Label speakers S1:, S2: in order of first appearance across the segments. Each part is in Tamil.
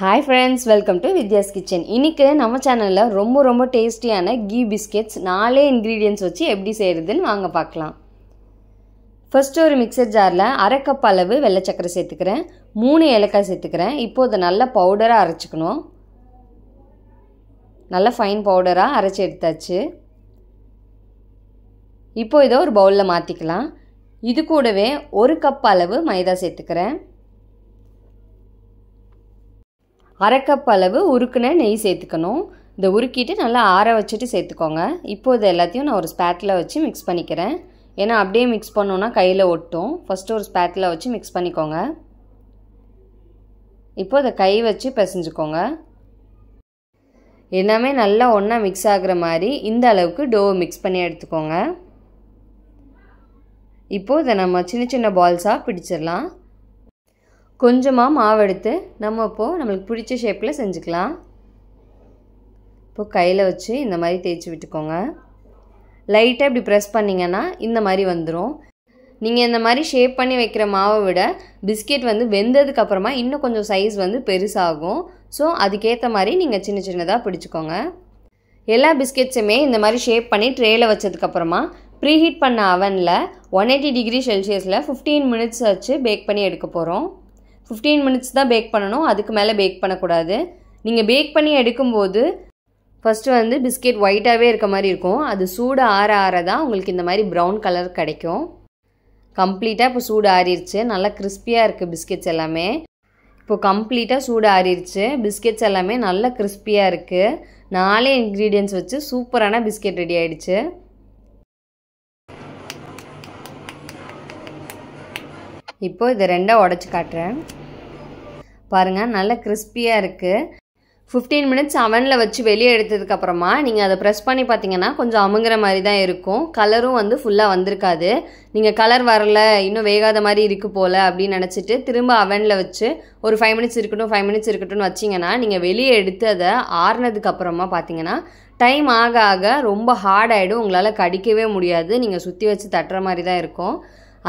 S1: hi friends welcome to Vidya's kitchen இன்றைக்கி நம்ம சேனலில் ரொம்ப ரொம்ப டேஸ்டியான கீ பிஸ்கெட்ஸ் நாலே இன்க்ரீடியன்ஸ் வச்சு எப்படி செய்கிறதுன்னு வாங்க பார்க்கலாம் ஃபஸ்ட்டு ஒரு மிக்சர் ஜாரில் அரை கப் அளவு வெள்ளை சக்கரை சேர்த்துக்கிறேன் மூணு ஏலக்காய் சேர்த்துக்கிறேன் இப்போ அதை நல்லா பவுடராக அரைச்சிக்கணும் நல்லா ஃபைன் பவுடராக அரைச்சி எடுத்தாச்சு இப்போ இதை ஒரு பவுலில் மாற்றிக்கலாம் இது கூடவே ஒரு கப் அளவு மைதா சேர்த்துக்கிறேன் அரைக்கப் அளவு உருக்குன நெய் சேர்த்துக்கணும் இந்த உருக்கிட்டு நல்லா ஆற வச்சுட்டு சேர்த்துக்கோங்க இப்போ எல்லாத்தையும் நான் ஒரு ஸ்பேட்டில் வச்சு மிக்ஸ் பண்ணிக்கிறேன் ஏன்னா அப்படியே மிக்ஸ் பண்ணோன்னா கையில் ஒட்டும் ஃபஸ்ட்டு ஒரு ஸ்பேட்டில் வச்சு மிக்ஸ் பண்ணிக்கோங்க இப்போ இதை கை வச்சு பிசைஞ்சுக்கோங்க எல்லாமே நல்லா ஒன்றா மிக்ஸ் ஆகிற மாதிரி இந்த அளவுக்கு டோவை மிக்ஸ் பண்ணி எடுத்துக்கோங்க இப்போது இதை நம்ம சின்ன சின்ன பால்ஸாக பிடிச்சிடலாம் கொஞ்சமாக மாவு எடுத்து நம்ம இப்போது நம்மளுக்கு பிடிச்ச ஷேப்பில் செஞ்சுக்கலாம் இப்போது கையில் வச்சு இந்த மாதிரி தேய்ச்சி விட்டுக்கோங்க லைட்டாக இப்படி ப்ரெஸ் பண்ணிங்கன்னா இந்த மாதிரி வந்துடும் நீங்கள் இந்த மாதிரி ஷேப் பண்ணி வைக்கிற மாவை விட பிஸ்கெட் வந்து வெந்ததுக்கப்புறமா இன்னும் கொஞ்சம் சைஸ் வந்து பெருசாகும் ஸோ அதுக்கேற்ற மாதிரி நீங்கள் சின்ன சின்னதாக பிடிச்சிக்கோங்க எல்லா பிஸ்கெட்ஸுமே இந்த மாதிரி ஷேப் பண்ணி ட்ரேயில் வச்சதுக்கப்புறமா ப்ரீஹீட் பண்ண அவனில் ஒன் எயிட்டி டிகிரி செல்சியஸில் ஃபிஃப்டீன் மினிட்ஸ் வச்சு பேக் பண்ணி எடுக்க போகிறோம் ஃபிஃப்டீன் மினிட்ஸ் தான் பேக் பண்ணணும் அதுக்கு மேலே பேக் பண்ணக்கூடாது நீங்கள் பேக் பண்ணி எடுக்கும்போது ஃபஸ்ட்டு வந்து பிஸ்கெட் ஒயிட்டாகவே இருக்க மாதிரி இருக்கும் அது சூடு ஆற ஆற தான் உங்களுக்கு இந்த மாதிரி ப்ரௌன் கலர் கிடைக்கும் கம்ப்ளீட்டாக இப்போ சூடு ஆறிடுச்சு நல்லா கிறிஸ்பியாக இருக்குது பிஸ்கெட்ஸ் எல்லாமே இப்போது கம்ப்ளீட்டாக சூடு ஆறிடுச்சு பிஸ்கெட்ஸ் எல்லாமே நல்லா கிறிஸ்பியாக இருக்குது நாலே இன்க்ரீடியன்ஸ் வச்சு சூப்பரான பிஸ்கெட் ரெடி ஆகிடுச்சு இப்போது இதை ரெண்டாக உடச்சி காட்டுறேன் பாருங்கள் நல்லா கிறிஸ்பியாக இருக்குது ஃபிஃப்டீன் மினிட்ஸ் அவனில் வச்சு வெளியே எடுத்ததுக்கப்புறமா நீங்கள் அதை ப்ரெஸ் பண்ணி பார்த்தீங்கன்னா கொஞ்சம் அமுங்குற மாதிரி தான் இருக்கும் கலரும் வந்து ஃபுல்லாக வந்திருக்காது நீங்கள் கலர் வரல இன்னும் வேகாத மாதிரி இருக்குது போல் அப்படின்னு நினச்சிட்டு திரும்ப அவனில் வச்சு ஒரு ஃபைவ் மினிட்ஸ் இருக்கட்டும் ஃபைவ் மினிட்ஸ் இருக்கட்டும்னு வச்சிங்கன்னா நீங்கள் வெளியே எடுத்து அதை ஆறுனதுக்கப்புறமா பார்த்தீங்கன்னா டைம் ஆக ஆக ரொம்ப ஹார்ட் ஆகிடும் உங்களால் கடிக்கவே முடியாது நீங்கள் சுற்றி வச்சு தட்டுற மாதிரி தான் இருக்கும்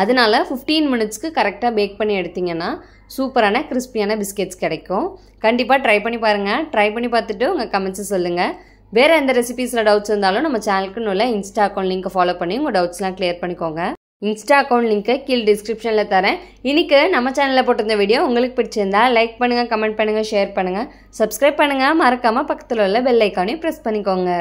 S1: அதனால ஃபிஃப்டீன் மினிட்ஸ்க்கு கரெக்டாக பேக் பண்ணி எடுத்திங்கன்னா சூப்பரான கிறிஸ்பியான பிஸ்கெட்ஸ் கிடைக்கும் கண்டிப்பாக ட்ரை பண்ணி பாருங்கள் ட்ரை பண்ணி பார்த்துட்டு உங்கள் கமெண்ட்ஸை சொல்லுங்கள் வேறு எந்த ரெசிபீஸில் டவுட்ஸ் இருந்தாலும் நம்ம சேனலுக்குன்னு உள்ள இன்ஸ்டா அக்கௌண்ட் லிங்க்கை ஃபாலோ பண்ணி உங்கள் டவுட்ஸ்லாம் கிளியர் பண்ணிக்கோங்க இன்ஸ்டா அக்கௌண்ட் லிங்க்கை கீழ் டிஸ்கிரிப்ஷனில் தரேன் இன்றைக்கு நம்ம சேனலில் போட்டிருந்த வீடியோ உங்களுக்கு பிடிச்சிருந்தா லைக் பண்ணுங்கள் கமெண்ட் பண்ணுங்கள் ஷேர் பண்ணுங்கள் சப்ஸ்கிரைப் பண்ணுங்கள் மறக்காமல் பக்கத்தில் உள்ள பெல் ஐக்கானையும் ப்ரெஸ் பண்ணிக்கோங்க